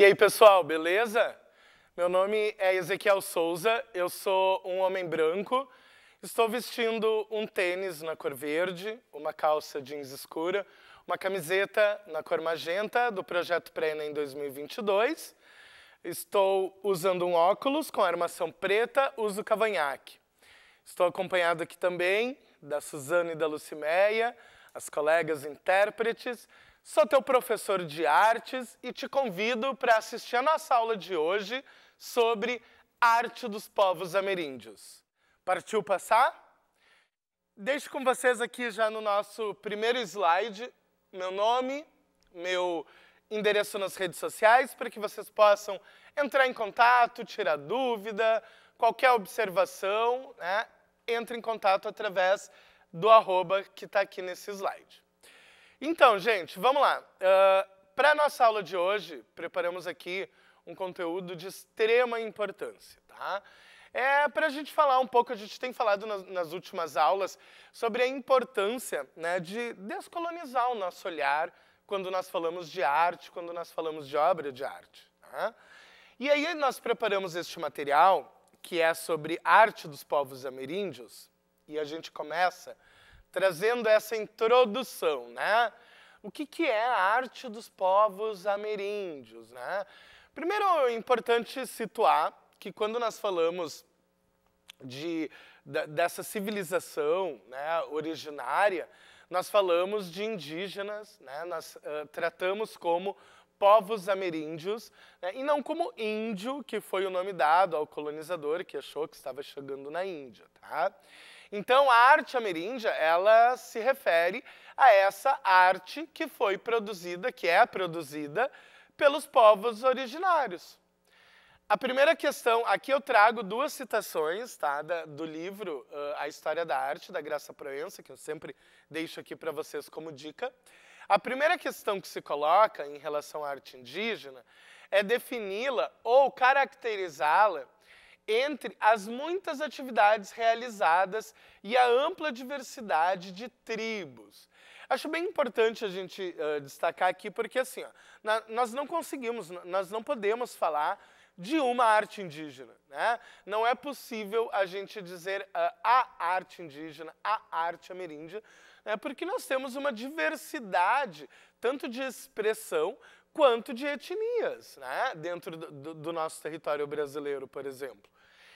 E aí, pessoal, beleza? Meu nome é Ezequiel Souza, eu sou um homem branco. Estou vestindo um tênis na cor verde, uma calça jeans escura, uma camiseta na cor magenta do projeto Prena em 2022. Estou usando um óculos com armação preta, uso cavanhaque. Estou acompanhado aqui também da Suzana e da Lucimeia, as colegas intérpretes, Sou teu professor de artes e te convido para assistir a nossa aula de hoje sobre arte dos povos ameríndios. Partiu passar? Deixo com vocês aqui já no nosso primeiro slide meu nome, meu endereço nas redes sociais para que vocês possam entrar em contato, tirar dúvida, qualquer observação, né? entre em contato através do arroba que está aqui nesse slide. Então, gente, vamos lá. Uh, ah, Para a nossa aula de hoje, preparamos aqui um conteúdo de extrema importância, tá? é para a gente falar um pouco, a gente tem falado nas, nas últimas aulas sobre a importância né, de descolonizar o nosso olhar quando nós falamos de arte, quando nós falamos de obra de arte. Tá? E aí nós preparamos este material que é sobre arte dos povos ameríndios e a gente começa trazendo essa introdução, né? O que, que é a arte dos povos ameríndios, né? Primeiro, é importante situar que quando nós falamos de, de dessa civilização né, originária, nós falamos de indígenas, né, nós uh, tratamos como povos ameríndios, né, e não como índio, que foi o nome dado ao colonizador que achou que estava chegando na Índia. Tá? Então, a arte ameríndia, ela se refere a essa arte que foi produzida, que é produzida pelos povos originários. A primeira questão, aqui eu trago duas citações tá, da, do livro uh, A História da Arte, da Graça Proença, que eu sempre deixo aqui para vocês como dica. A primeira questão que se coloca em relação à arte indígena é defini-la ou caracterizá-la entre as muitas atividades realizadas e a ampla diversidade de tribos. Acho bem importante a gente uh, destacar aqui, porque assim, ó, na, nós não conseguimos, nós não podemos falar de uma arte indígena. Né? Não é possível a gente dizer uh, a arte indígena, a arte ameríndia, né? porque nós temos uma diversidade, tanto de expressão quanto de etnias, né? dentro do, do, nosso território brasileiro, por exemplo.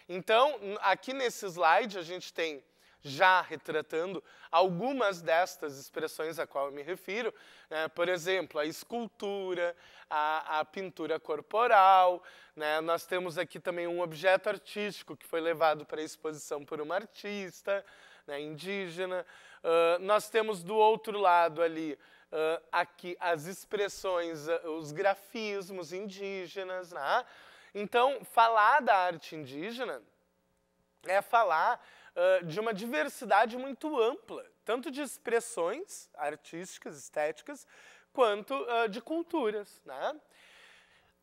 Então, aqui nesse slide, a gente tem já retratando algumas destas expressões a qual eu me refiro, né? por exemplo, a escultura, a, a pintura corporal, né? nós temos aqui também um objeto artístico que foi levado para a exposição por uma artista né? indígena, uh, nós temos do outro lado ali, uh, aqui as expressões, ah, os grafismos indígenas, né? Então, falar da arte indígena é falar uh, de uma diversidade muito ampla, tanto de expressões artísticas, estéticas, quanto uh, de culturas. Né?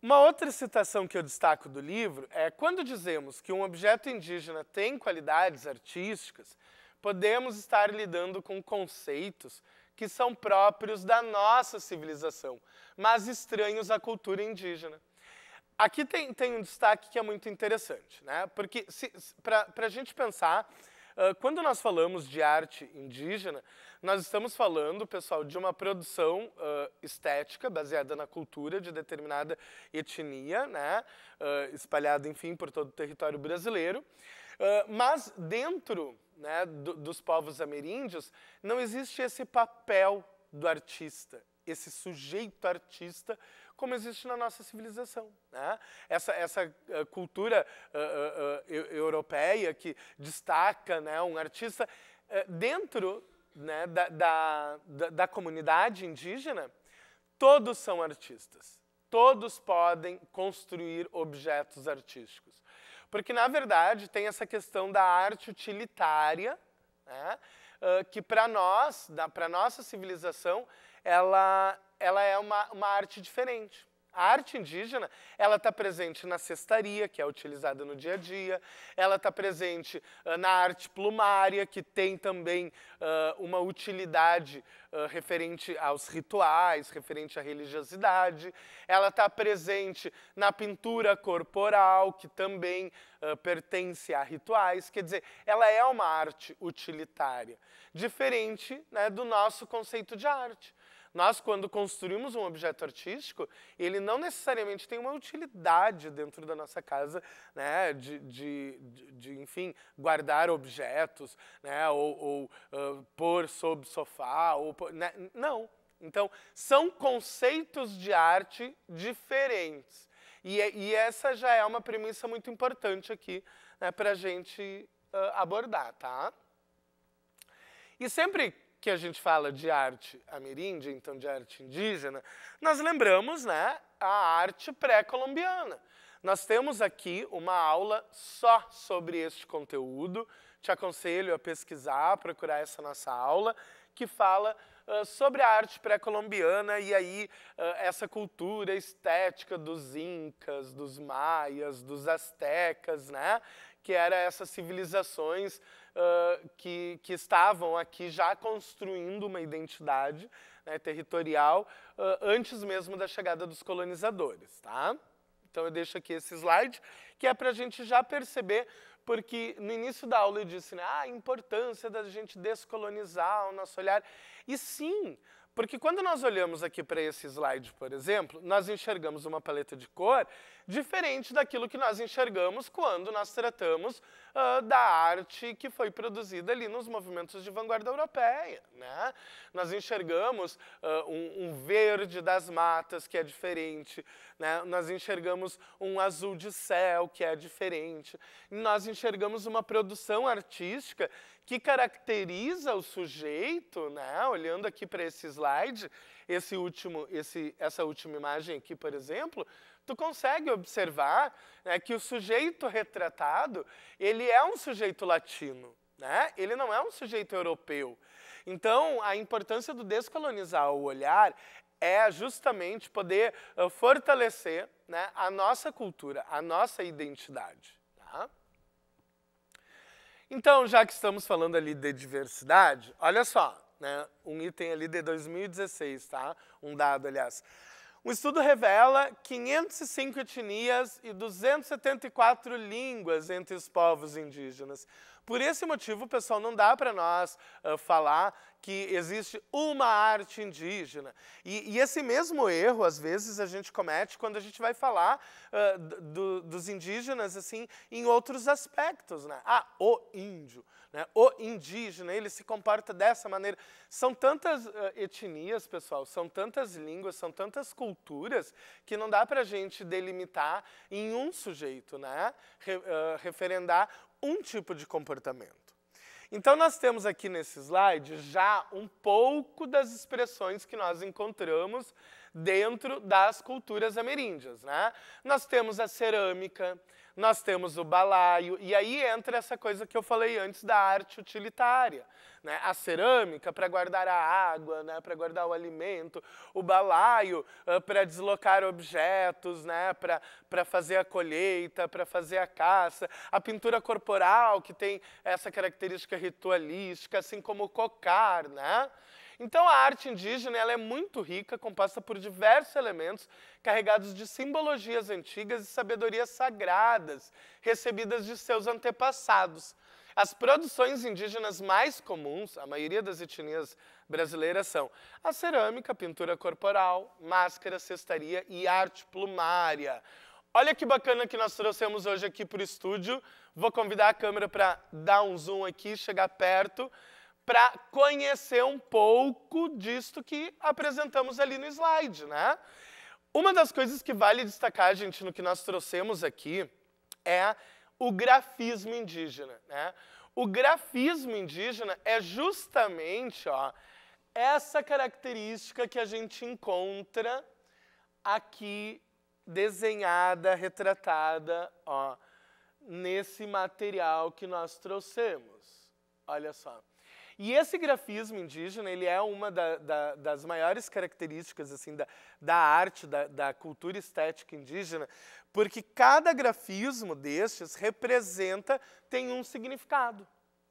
Uma outra citação que eu destaco do livro é quando dizemos que um objeto indígena tem qualidades artísticas, podemos estar lidando com conceitos que são próprios da nossa civilização, mas estranhos à cultura indígena. Aqui tem, tem um destaque que é muito interessante, né? Porque para a gente pensar, uh, quando nós falamos de arte indígena, nós estamos falando, pessoal, de uma produção uh, estética baseada na cultura de determinada etnia, né? Uh, espalhada, enfim, por todo o território brasileiro. mas dentro né, do, dos povos ameríndios, não existe esse papel do artista, esse sujeito artista como existe na nossa civilização. Né? Essa, essa eh, cultura uh, uh, uh, europeia que destaca né, um artista eh, dentro né, da, da, da comunidade indígena, todos são artistas. Todos podem construir objetos artísticos. Porque, na verdade, tem essa questão da arte utilitária, né? uh, que para nós, para nossa civilização, ela ela é uma, uma arte diferente. A arte indígena, ela está presente na cestaria, que é utilizada no dia a dia, ela está presente uh, na arte plumária, que tem também uh, uma utilidade uh, referente aos rituais, referente à religiosidade, ela está presente na pintura corporal, que também pertence a rituais, quer dizer, ela é uma arte utilitária, diferente né, do nosso conceito de arte. Nós, quando construímos um objeto artístico, ele não necessariamente tem uma utilidade dentro da nossa casa, né? De, de, de, de enfim, guardar objetos, né? Ou, ou uh, pôr sob sofá, ou pôr, né? não. Então, são conceitos de arte diferentes. E, é, e, essa já é uma premissa muito importante aqui né, para a gente uh, abordar, tá? E sempre que a gente fala de arte ameríndia, então de arte indígena, nós lembramos né, a arte pré-colombiana. Nós temos aqui uma aula só sobre este conteúdo. Te aconselho a pesquisar, a procurar essa nossa aula, que fala uh, sobre a arte pré-colombiana e aí uh, essa cultura estética dos incas, dos maias, dos astecas, né? Que eram essas civilizações uh, que, que estavam aqui já construindo uma identidade né, territorial uh, antes mesmo da chegada dos colonizadores. Tá? Então eu deixo aqui esse slide, que é para a gente já perceber porque no início da aula eu disse né, ah, a importância da gente descolonizar o nosso olhar. E sim, porque quando nós olhamos aqui para esse slide, por exemplo, nós enxergamos uma paleta de cor diferente daquilo que nós enxergamos quando nós tratamos uh, da arte que foi produzida ali nos movimentos de vanguarda europeia. Né? Nós enxergamos uh, um, um, verde das matas que é diferente, né? nós enxergamos um azul de céu que é diferente, nós enxergamos uma produção artística que caracteriza o sujeito, né? olhando aqui para esse slide, esse último, esse, essa última imagem aqui, por exemplo, tu consegue observar né, que o sujeito retratado, ele é um sujeito latino, né? ele não é um sujeito europeu. Então, a importância do descolonizar o olhar é justamente poder eh, fortalecer né, a nossa cultura, a nossa identidade. Tá? Então, já que estamos falando ali de diversidade, olha só, né? um item ali de 2016, tá? Um dado, aliás. Um estudo revela 505 etnias e 274 línguas entre os povos indígenas. Por esse motivo, pessoal, não dá para nós uh, falar que existe uma arte indígena. E, e, esse mesmo erro, às vezes, a gente comete quando a gente vai falar uh, do, dos indígenas, assim, em outros aspectos, né? Ah, o índio, né? o indígena, ele se comporta dessa maneira. São tantas uh, etnias, pessoal, são tantas línguas, são tantas culturas, que não dá para a gente delimitar em um sujeito, né? Re, uh, referendar um tipo de comportamento. Então, nós temos aqui nesse slide já um pouco das expressões que nós encontramos dentro das culturas ameríndias. Né? Nós temos a cerâmica, nós temos o balaio, e aí entra essa coisa que eu falei antes da arte utilitária. Né? A cerâmica para guardar a água, né? para guardar o alimento, o balaio uh, ah, para deslocar objetos, né? para fazer a colheita, para fazer a caça, a pintura corporal, que tem essa característica ritualística, assim como o cocar. Né? Então a arte indígena ela é muito rica, composta por diversos elementos carregados de simbologias antigas e sabedorias sagradas recebidas de seus antepassados. As produções indígenas mais comuns, a maioria das etnias brasileiras são a cerâmica, pintura corporal, máscara, cestaria e arte plumária. Olha que bacana que nós trouxemos hoje aqui para o estúdio. Vou convidar a câmera para dar um zoom aqui, chegar perto para conhecer um pouco disto que apresentamos ali no slide, né? Uma das coisas que vale destacar, gente, no que nós trouxemos aqui é o grafismo indígena, né? O grafismo indígena é justamente, ó, essa característica que a gente encontra aqui desenhada, retratada, ó, nesse material que nós trouxemos. Olha só. E esse grafismo indígena, ele é uma da, da, das maiores características assim da, da arte, da, da cultura estética indígena, porque cada grafismo destes representa, tem um significado.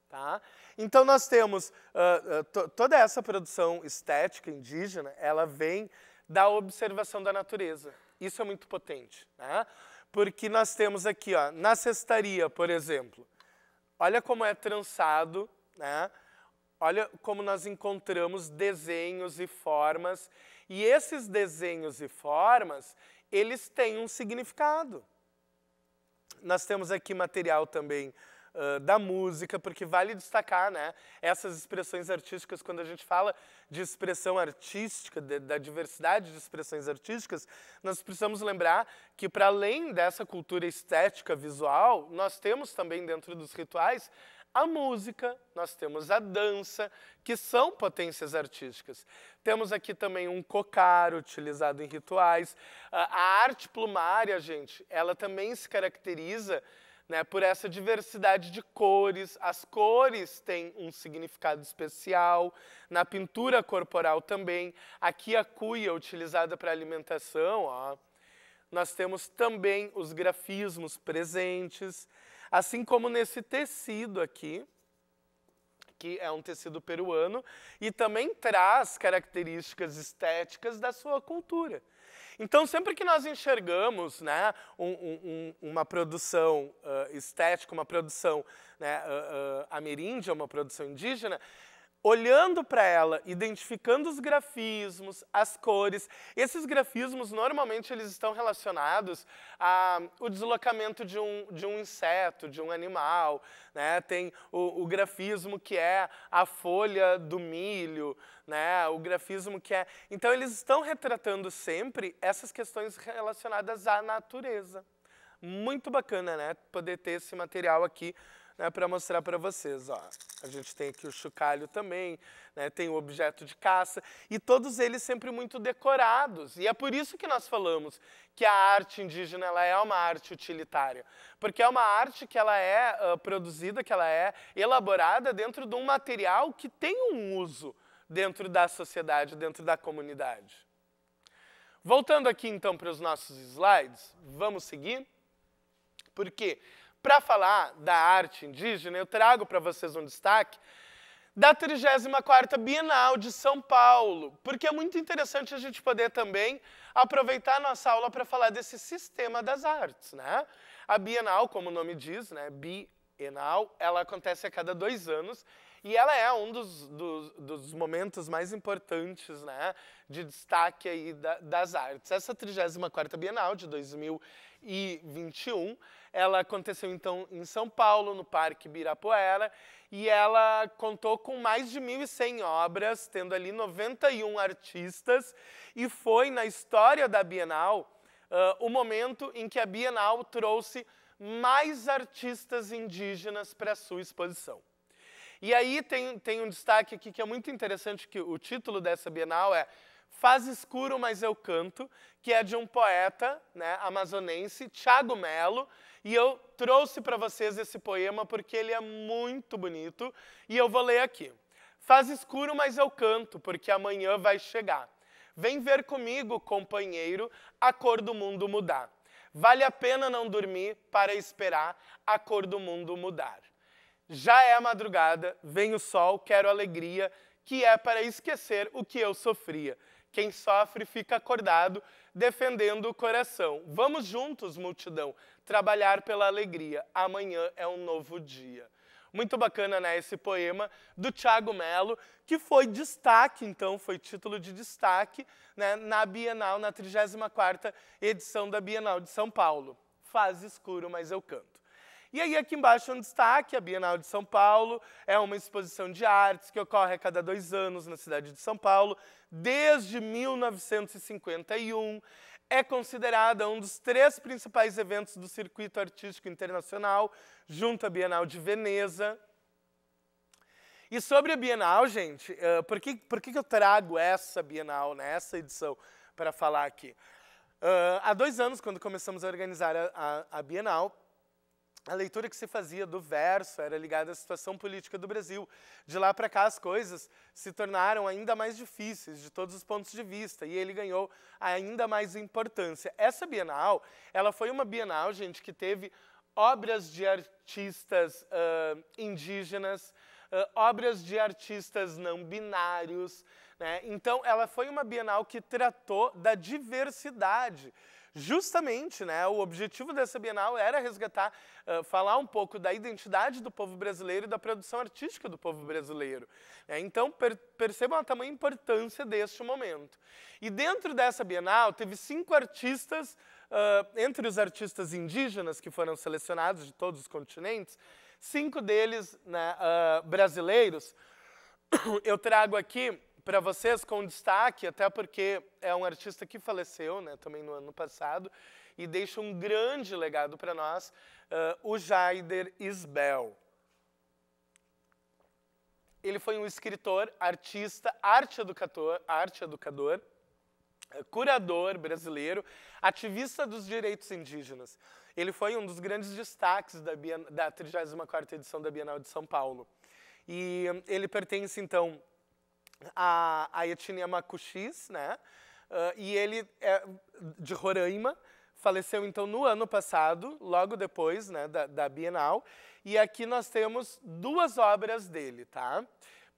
Tá? Então nós temos uh, uh, to toda essa produção estética indígena, ela vem da observação da natureza. Isso é muito potente, né? porque nós temos aqui, ó, na cestaria, por exemplo, olha como é trançado, né? Olha como nós encontramos desenhos e formas, e esses desenhos e formas, eles têm um significado. Nós temos aqui material também uh, da música, porque vale destacar, né? Essas expressões artísticas, quando a gente fala de expressão artística, de, da diversidade de expressões artísticas, nós precisamos lembrar que, para além dessa cultura estética visual, nós temos também dentro dos rituais a música, nós temos a dança, que são potências artísticas. Temos aqui também um cocar utilizado em rituais. A arte plumária, gente, ela também se caracteriza né, por essa diversidade de cores. As cores têm um significado especial, na pintura corporal também. Aqui a cuia utilizada para alimentação, ó. Nós temos também os grafismos presentes. Assim como nesse tecido aqui, que é um tecido peruano e também traz características estéticas da sua cultura. Então, sempre que nós enxergamos né, um, um, uma produção uh, estética, uma produção né, uh, uh, ameríndia, uma produção indígena, olhando para ela, identificando os grafismos, as cores. Esses grafismos, normalmente, eles estão relacionados ao deslocamento de um, de um inseto, de um animal. Né? Tem o, o grafismo que é a folha do milho, né? o grafismo que é... Então, eles estão retratando sempre essas questões relacionadas à natureza. Muito bacana, né? Poder ter esse material aqui né, para mostrar para vocês. Ó. A gente tem aqui o chocalho também, né, tem o objeto de caça, e todos eles sempre muito decorados. E é por isso que nós falamos que a arte indígena ela é uma arte utilitária, porque é uma arte que ela é uh, produzida, que ela é elaborada dentro de um material que tem um uso dentro da sociedade, dentro da comunidade. Voltando aqui então para os nossos slides, vamos seguir? Porque para falar da arte indígena, eu trago para vocês um destaque da 34ª Bienal de São Paulo, porque é muito interessante a gente poder também aproveitar a nossa aula para falar desse sistema das artes, né? A Bienal, como o nome diz, né? Bienal, ela acontece a cada dois anos e ela é um dos, dos, dos momentos mais importantes, né? De destaque aí da, das artes. Essa 34ª Bienal de 2021 ela aconteceu então em São Paulo, no Parque Birapuera, e ela contou com mais de 1.100 obras, tendo ali 91 artistas, e foi na história da Bienal uh, o momento em que a Bienal trouxe mais artistas indígenas para a sua exposição. E aí tem, tem um destaque aqui que é muito interessante, que o título dessa Bienal é Faz Escuro, Mas Eu Canto, que é de um poeta né, amazonense, Tiago Melo, e eu trouxe para vocês esse poema porque ele é muito bonito e eu vou ler aqui. Faz escuro, mas eu canto, porque amanhã vai chegar. Vem ver comigo, companheiro, a cor do mundo mudar. Vale a pena não dormir para esperar a cor do mundo mudar. Já é a madrugada, vem o sol, quero alegria, que é para esquecer o que eu sofria. Quem sofre fica acordado defendendo o coração. Vamos juntos, multidão, trabalhar pela alegria. Amanhã é um novo dia. Muito bacana, né? Esse poema do Tiago Melo, que foi destaque, então, foi título de destaque né, na Bienal, na 34 edição da Bienal de São Paulo. Faz escuro, mas eu canto. E aí aqui embaixo é um destaque, a Bienal de São Paulo, é uma exposição de artes que ocorre a cada dois anos na cidade de São Paulo, desde 1951. É considerada um dos três principais eventos do circuito artístico internacional, junto à Bienal de Veneza. E sobre a Bienal, gente, uh, por, que, por que, que eu trago essa Bienal, né, essa edição, para falar aqui? Uh, há dois anos, quando começamos a organizar a, a, a Bienal, a leitura que se fazia do verso era ligada à situação política do Brasil. De lá para cá, as coisas se tornaram ainda mais difíceis, de todos os pontos de vista, e ele ganhou ainda mais importância. Essa Bienal, ela foi uma Bienal, gente, que teve obras de artistas uh, indígenas, Uh, obras de artistas não binários. Né? Então, ela foi uma bienal que tratou da diversidade justamente, né, o objetivo dessa Bienal era resgatar, uh, falar um pouco da identidade do povo brasileiro e da produção artística do povo brasileiro. É, então, per percebam a tamanha importância deste momento. E dentro dessa Bienal, teve cinco artistas, uh, entre os artistas indígenas que foram selecionados de todos os continentes, cinco deles né, uh, brasileiros. Eu trago aqui para vocês com destaque, até porque é um artista que faleceu né, também no ano passado e deixa um grande legado para nós, uh, o Jaider Isbel. Ele foi um escritor, artista, arte educador, arte educador curador brasileiro, ativista dos direitos indígenas. Ele foi um dos grandes destaques da, da 34ª edição da Bienal de São Paulo. E ele pertence, então, a, a etnia Makuxis, né? Uh, e ele é de Roraima, faleceu então no ano passado, logo depois né, da, da Bienal. E aqui nós temos duas obras dele, tá?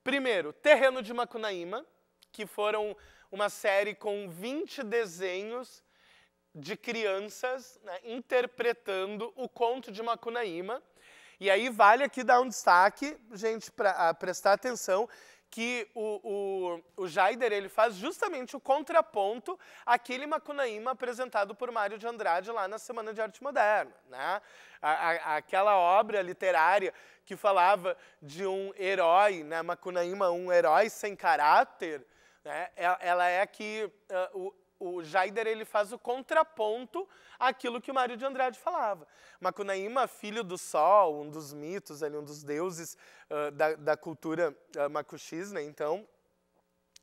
Primeiro, Terreno de Macunaíma, que foram uma série com 20 desenhos de crianças né, interpretando o conto de Macunaíma. E aí vale aqui dar um destaque, gente, para prestar atenção, que o, o, o Jaider ele faz justamente o contraponto àquele Macunaíma apresentado por Mário de Andrade lá na Semana de Arte Moderna. Né? A, a, aquela obra literária que falava de um herói, né? Macunaíma, um herói sem caráter, né? ela é que uh, o, o Jaider ele faz o contraponto àquilo que o Mário de Andrade falava. Macunaíma, filho do sol, um dos mitos, ali, um dos deuses uh, da, da, cultura uh, macuxis, né, então,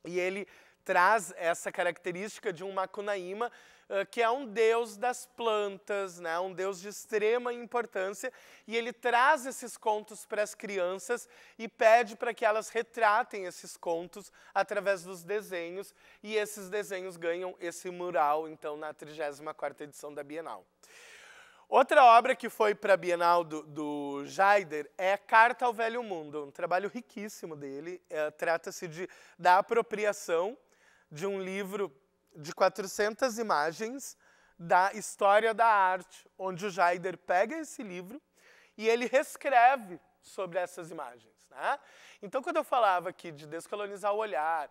e ele traz essa característica de um Macunaíma eh, que é um deus das plantas, né? um deus de extrema importância, e ele traz esses contos para as crianças e pede para que elas retratem esses contos através dos desenhos, e esses desenhos ganham esse mural, então, na 34ª edição da Bienal. Outra obra que foi para a Bienal do, do Jaider é Carta ao Velho Mundo, um trabalho riquíssimo dele. É, Trata-se de, da apropriação de um livro de 400 imagens da história da arte, onde o Jaider pega esse livro e ele reescreve sobre essas imagens. Né? Então, quando eu falava aqui de descolonizar o olhar,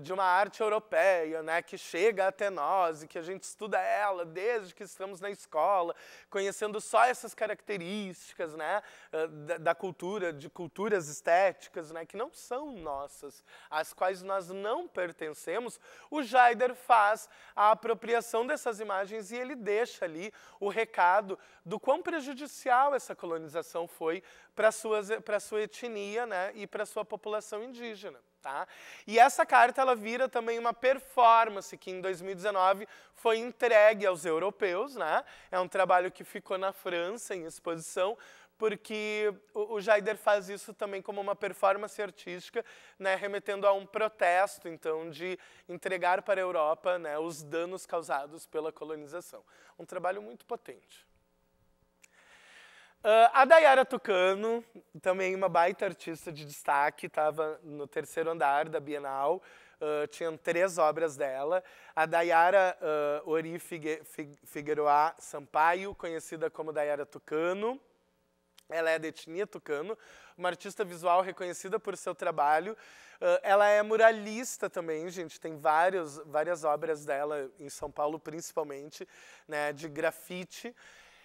de uma arte europeia, né, que chega até nós e que a gente estuda ela desde que estamos na escola, conhecendo só essas características, né, ah, da, da cultura, de culturas estéticas, né, que não são nossas, às quais nós não pertencemos, o Jaider faz a apropriação dessas imagens e ele deixa ali o recado do quão prejudicial essa colonização foi para a sua etnia, né, e para para a sua população indígena. Tá? E essa carta ela vira também uma performance que em 2019 foi entregue aos europeus, né? É um trabalho que ficou na França em exposição, porque o, o Jaider faz isso também como uma performance artística, né? remetendo a um protesto, então, de entregar para a Europa né? os danos causados pela colonização. Um trabalho muito potente. Uh, a Dayara Tucano, também uma baita artista de destaque, estava no terceiro andar da Bienal, uh, tinham três obras dela. A Dayara uh, Ori Figue, Figueroa Sampaio, conhecida como Dayara Tucano, ela é de etnia tucano, uma artista visual reconhecida por seu trabalho. ela é muralista também, gente. Tem vários, várias obras dela em São Paulo, principalmente, né, de grafite.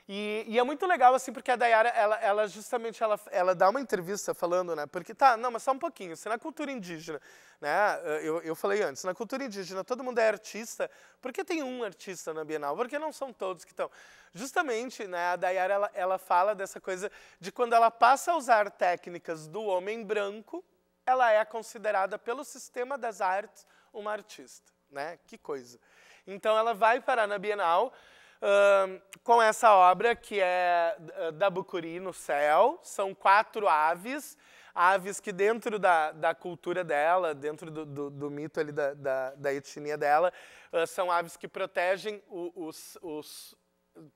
E, e, é muito legal, assim, porque a Dayara, ela, ela justamente, ela, ela dá uma entrevista falando, né? Porque, tá, não, mas só um pouquinho. Se na cultura indígena, né? Eh, eu, eu falei antes, na cultura indígena todo mundo é artista. Por que tem um artista na Bienal? Porque não são todos que estão. Justamente, né? A Dayara, ela, ela fala dessa coisa de quando ela passa a usar técnicas do homem branco, ela é considerada pelo sistema das artes uma artista, né? Que coisa. Então, ela vai parar na Bienal com essa obra que é eh, da Bucuri no céu. São quatro aves, aves que dentro da, da cultura dela, dentro do, do, do mito ali da, da, da etnia dela, uh, são aves que protegem, os, os,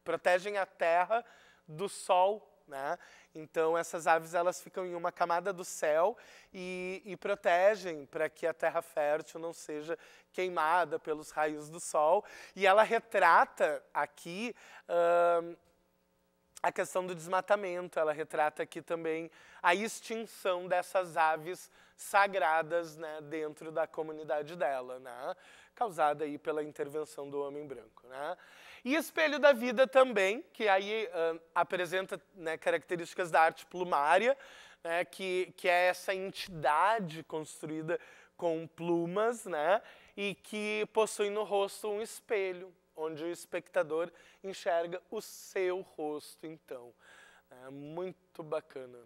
protegem a terra do sol né? Então essas aves elas ficam em uma camada do céu e, e protegem para que a terra fértil não seja queimada pelos raios do sol. E ela retrata aqui uh, a questão do desmatamento, ela retrata aqui também a extinção dessas aves sagradas né, dentro da comunidade dela, né, causada aí pela intervenção do homem branco. Né? E Espelho da Vida também, que aí uh, apresenta né, características da arte plumária, né, que, que é essa entidade construída com plumas, né, e que possui no rosto um espelho, onde o espectador enxerga o seu rosto, então. É muito bacana.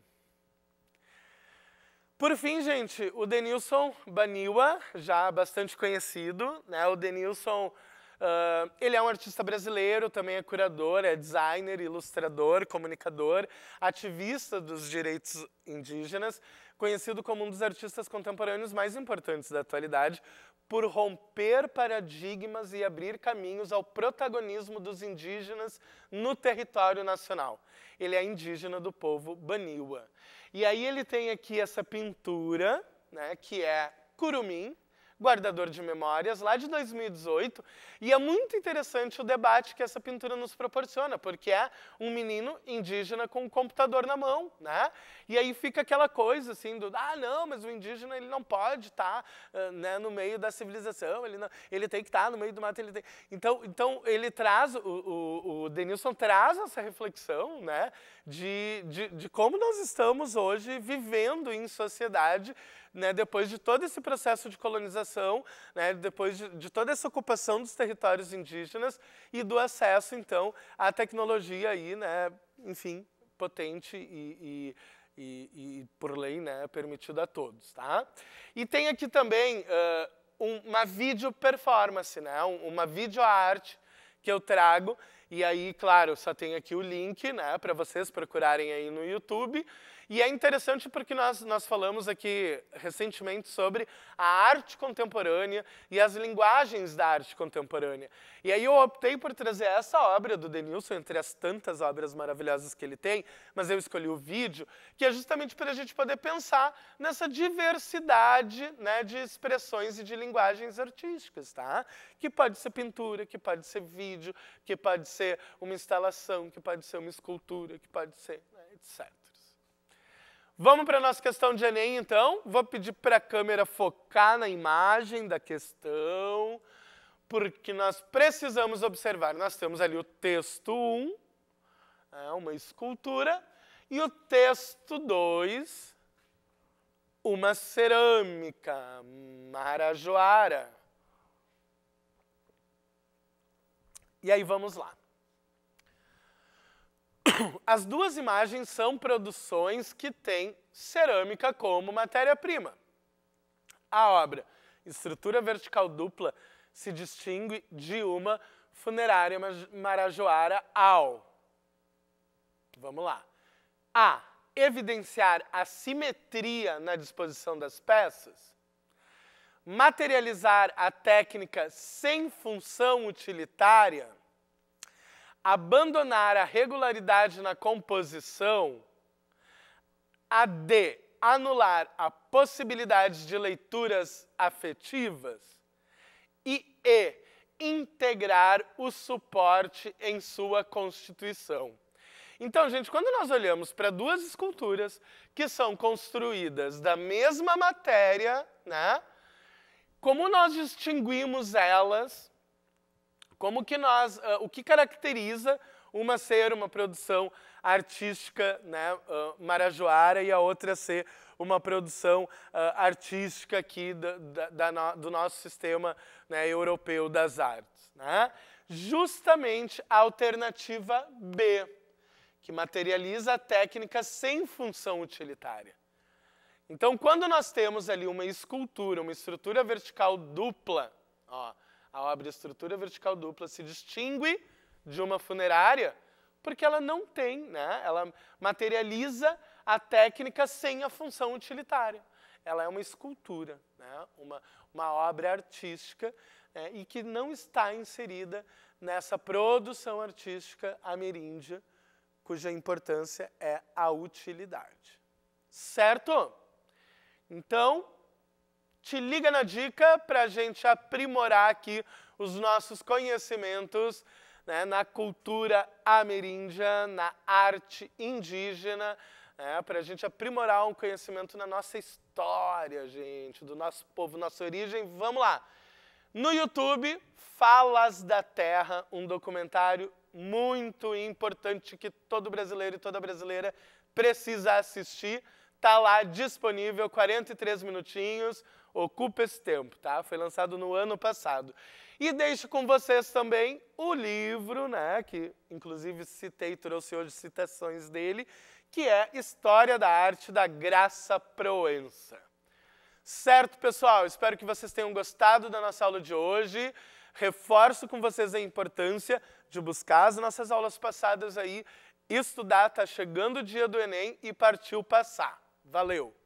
Por fim, gente, o Denilson Baniwa, já bastante conhecido, né? O Denilson Uh, ele é um artista brasileiro, também é curador, é designer, ilustrador, comunicador, ativista dos direitos indígenas, conhecido como um dos artistas contemporâneos mais importantes da atualidade por romper paradigmas e abrir caminhos ao protagonismo dos indígenas no território nacional. Ele é indígena do povo Baniwa. E aí ele tem aqui essa pintura, né, que é curumim, guardador de memórias, lá de 2018, e é muito interessante o debate que essa pintura nos proporciona, porque é um menino indígena com um computador na mão, né? E aí fica aquela coisa assim do, ah, não, mas o indígena ele não pode estar tá, né, no meio da civilização, ele, não, ele tem que estar tá no meio do mato. Ele tem... então, então ele traz, o, o, o Denilson traz essa reflexão né, de, de, de como nós estamos hoje vivendo em sociedade né, depois de todo esse processo de colonização, né, depois de, de, toda essa ocupação dos territórios indígenas e do acesso, então, à tecnologia aí, né, enfim, potente e, e e, e por lei né, é permitido a todos. Tá? E tem aqui também uh, um, uma vídeo performance, né, uma videoarte que eu trago. E aí, claro, só tem aqui o link né, para vocês procurarem aí no YouTube. E é interessante porque nós, nós falamos aqui recentemente sobre a arte contemporânea e as linguagens da arte contemporânea. E aí eu optei por trazer essa obra do Denilson, entre as tantas obras maravilhosas que ele tem, mas eu escolhi o vídeo, que é justamente para a gente poder pensar nessa diversidade né, de expressões e de linguagens artísticas, tá? Que pode ser pintura, que pode ser vídeo, que pode ser uma instalação, que pode ser uma escultura, que pode ser né, etc. Vamos para a nossa questão de Enem, então. Vou pedir para a câmera focar na imagem da questão, porque nós precisamos observar. Nós temos ali o texto 1, é uma escultura, e o texto 2, uma cerâmica, marajoara. E aí vamos lá. As duas imagens são produções que têm cerâmica como matéria-prima. A obra Estrutura Vertical Dupla se distingue de uma funerária marajoara ao. Vamos lá. A. Evidenciar a simetria na disposição das peças. Materializar a técnica sem função utilitária abandonar a regularidade na composição, a D, anular a possibilidade de leituras afetivas, e E, integrar o suporte em sua constituição. Então, gente, quando nós olhamos para duas esculturas que são construídas da mesma matéria, né? Como nós distinguimos elas como que nós, ah, o que caracteriza uma ser uma produção artística né, uh, marajoara e a outra ser uma produção uh, artística aqui do, da, da, do nosso sistema né, europeu das artes. Né? Justamente a alternativa B, que materializa a técnica sem função utilitária. Então, quando nós temos ali uma escultura, uma estrutura vertical dupla, ó, a obra de estrutura vertical dupla se distingue de uma funerária porque ela não tem, né? ela materializa a técnica sem a função utilitária. Ela é uma escultura, né? uma, uma obra artística né? e que não está inserida nessa produção artística ameríndia, cuja importância é a utilidade. Certo? Então, te liga na dica para a gente aprimorar aqui os nossos conhecimentos né, na cultura ameríndia, na arte indígena, né, para a gente aprimorar um conhecimento na nossa história, gente, do nosso povo, nossa origem. Vamos lá! No YouTube, Falas da Terra, um documentário muito importante que todo brasileiro e toda brasileira precisa assistir. Está lá disponível, 43 minutinhos, Ocupa esse tempo, tá? Foi lançado no ano passado. E deixo com vocês também o livro, né, que inclusive citei, trouxe hoje citações dele, que é História da Arte da Graça Proença. Certo, pessoal? Espero que vocês tenham gostado da nossa aula de hoje. Reforço com vocês a importância de buscar as nossas aulas passadas aí, estudar, tá chegando o dia do Enem e partiu passar. Valeu!